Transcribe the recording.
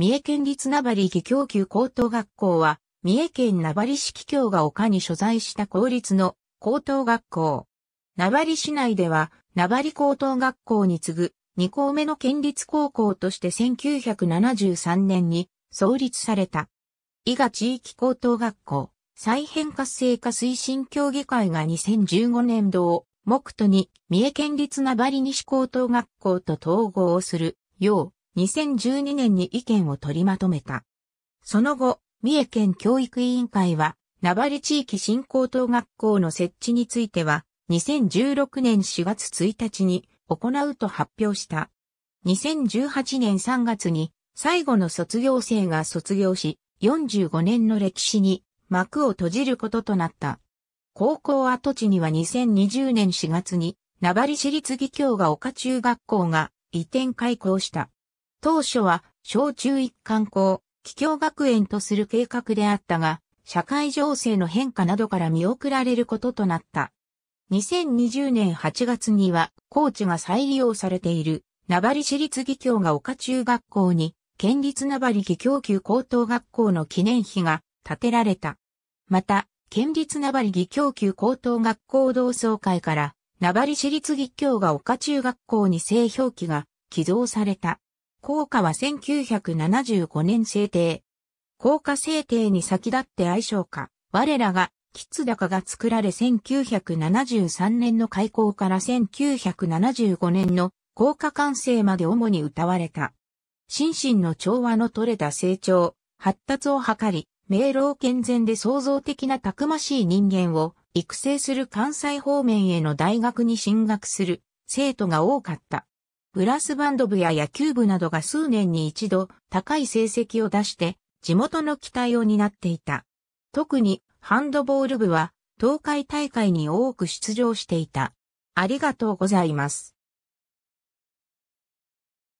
三重県立名張技教級高等学校は、三重県名張市企教が丘に所在した公立の高等学校。名張市内では、名張高等学校に次ぐ2校目の県立高校として1973年に創立された。伊賀地域高等学校、再編活性化推進協議会が2015年度を目途に三重県立名張西高等学校と統合をするよう2012年に意見を取りまとめた。その後、三重県教育委員会は、名張地域振興等学校の設置については、2016年4月1日に行うと発表した。2018年3月に最後の卒業生が卒業し、45年の歴史に幕を閉じることとなった。高校跡地には2020年4月に、名張市立義教が丘中学校が移転開校した。当初は小中一貫校、気境学園とする計画であったが、社会情勢の変化などから見送られることとなった。2020年8月には、高知が再利用されている、名張市立義教が丘中学校に、県立名張義教級高等学校の記念碑が建てられた。また、県立名張義教級高等学校同窓会から、名張市立義教が丘中学校に製氷機が寄贈された。効果は1975年制定。効果制定に先立って愛称か、我らが、キズ高が作られ1973年の開校から1975年の効果完成まで主に歌われた。心身の調和の取れた成長、発達を図り、明朗健全で創造的なたくましい人間を育成する関西方面への大学に進学する生徒が多かった。ブラスバンド部や野球部などが数年に一度高い成績を出して地元の期待を担っていた。特にハンドボール部は東海大会に多く出場していた。ありがとうございます。